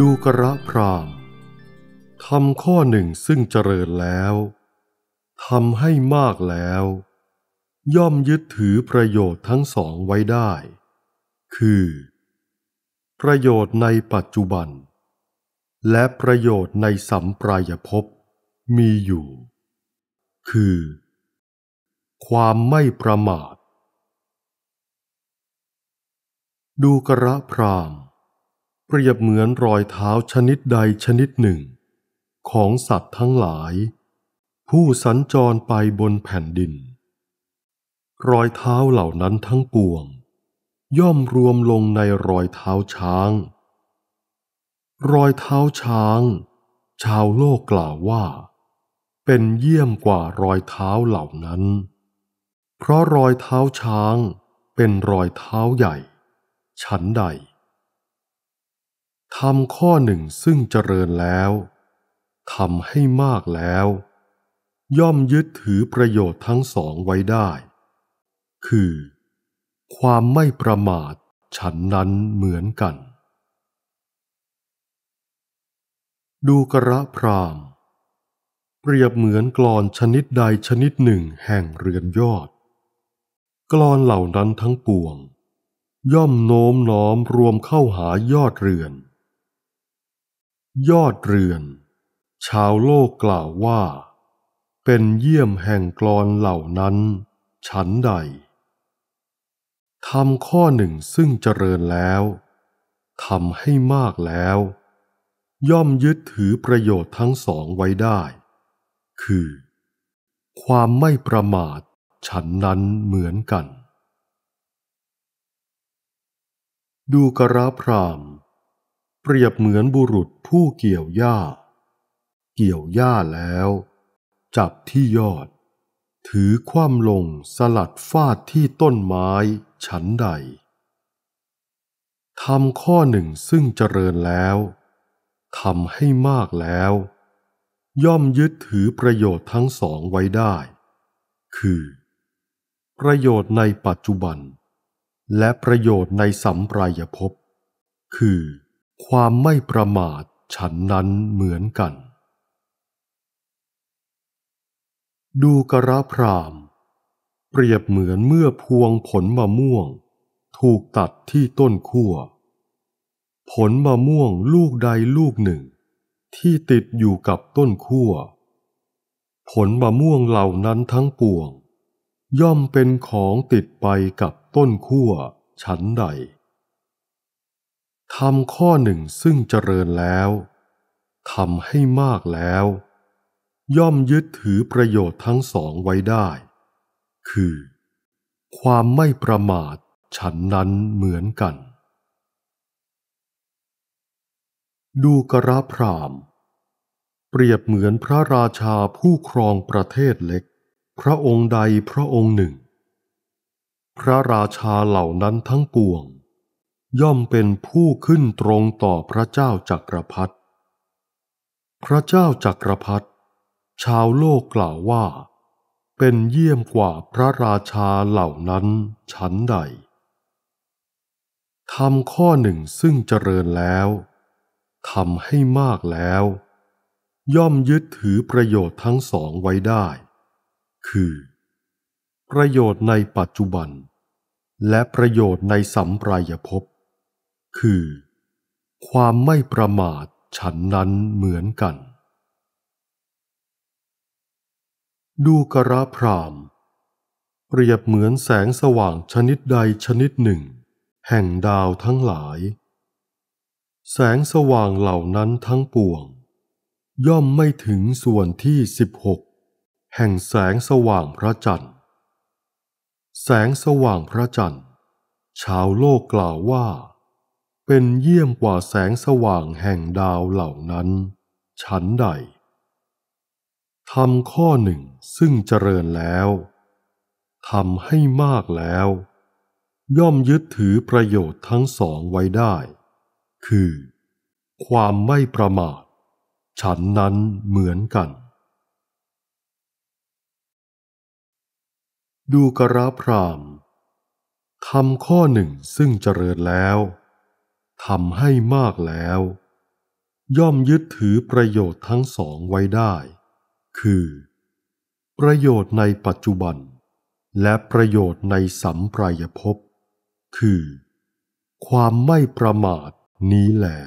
ดูกระพรามทำข้อหนึ่งซึ่งเจริญแล้วทำให้มากแล้ว ย่อมยึดถือประโยชน์ทั้งสองไว้ได้ คือ ประโยชน์ในปัจจุบัน และประโยชน์ในสัมปรายภพมีอยู่ คือ ความไม่ประมาท ดูกระพรามณ์เปรียบเหมือนรอยเท้าชนิดใดชนิดหนึ่งของสัตว์ทั้งหลายผู้สัญจรไปบนแผ่นดิน รอยเท้าเหล่านั้นทั้งปวงย่อมรวมลงในรอยเท้าช้าง รอยเท้าช้างชาวโลกกล่าวว่า เป็นเยี่ยมกว่ารอยเท้าเหล่านั้น เพราะรอยเท้าช้างเป็นรอยเท้าใหญ่ ฉันใดทำข้อหนึ่งซึ่งเจริญแล้วทำให้มากแล้ว ย่อมยึดถือประโยชน์ทั้งสองไว้ได้ คือ ความไม่ประมาทฉันนั้นเหมือนกัน ดูกระพรามเปรียบเหมือนกรอนชนิดใดชนิดหนึ่งแห่งเรือนยอดกรอนเหล่านั้นทั้งปวง ย่อมโน้มน้อมรวมเข้าหายอดเรือนยอดเรือน ชาวโลกกล่าวว่า เป็นเยี่ยมแห่งกรอนเหล่านั้น ฉันใดทำข้อหนึ่งซึ่งเจริญแล้วทำให้มากแล้ว ย่อมยึดถือประโยชน์ทั้งสองไว้ได้ คือ ความไม่ประมาทฉันนั้นเหมือนกัน ดูกระพรามเปรียบเหมือนบุรุษผู้เกี่ยวหญ้า เกี่ยวหญ้าแล้ว จับที่ยอด ถือคว่ำลงสลัดฟาดที่ต้นไม้ฉันใดทำข้อหนึ่งซึ่งเจริญแล้วทำให้มากแล้ว ย่อมยึดถือประโยชน์ทั้งสองไว้ได้ คือ ประโยชน์ในปัจจุบัน และประโยชน์ในสัมปรายภพคือความไม่ประมาทฉันนั้นเหมือนกัน ดูกระพราม เปรียบเหมือนเมื่อพวงผลมะม่วง ถูกตัดที่ต้นขั้วผลมะม่วงลูกใดลูกหนึ่ง ที่ติดอยู่กับต้นขั้วผลมะม่วงเหล่านั้นทั้งปวง ย่อมเป็นของติดไปกับต้นขั้วฉันใดทำข้อหนึ่งซึ่งเจริญแล้วทำให้มากแล้วย่อมยึดถือประโยชน์ทั้งสองไว้ได้ คือ ความไม่ประมาทฉันนั้นเหมือนกัน ดูกระพราม เปรียบเหมือนพระราชาผู้ครองประเทศเล็ก พระองค์ใดพระองค์หนึ่ง พระราชาเหล่านั้นทั้งปวงย่อมเป็นผู้ขึ้นตรงต่อพระเจ้าจักรพรรดิ พระเจ้าจักรพรรดิชาวโลกกล่าวว่า เป็นเยี่ยมกว่าพระราชาเหล่านั้นชั้นใด ทำข้อหนึ่งซึ่งเจริญแล้วทำให้มากแล้ว ย่อมยึดถือประโยชน์ทั้งสองไว้ได้ คือ ประโยชน์ในปัจจุบัน และประโยชน์ในสัมปรายภพคือความไม่ประมาทฉันนั้นเหมือนกัน ดูกระพรามเปรียบเหมือนแสงสว่างชนิดใดชนิดหนึ่ง แห่งดาวทั้งหลาย แสงสว่างเหล่านั้นทั้งปวง ย่อมไม่ถึงส่วนที่สิบหกแห่งแสงสว่างพระจันทร์ แสงสว่างพระจันทร์ชาวโลกกล่าวว่าเป็นเยี่ยมกว่าแสงสว่างแห่งดาวเหล่านั้น ฉันใดทำข้อหนึ่งซึ่งเจริญแล้วทำให้มากแล้ว ย่อมยึดถือประโยชน์ทั้งสองไว้ได้ คือ ความไม่ประมาท ฉันนั้นเหมือนกัน ดูกระพรามทำข้อหนึ่งซึ่งเจริญแล้วทำให้มากแล้ว ย่อมยึดถือประโยชน์ทั้งสองไว้ได้ คือ ประโยชน์ในปัจจุบัน และประโยชน์ในสัมปรายภพคือ ความไม่ประมาทนี้แหละ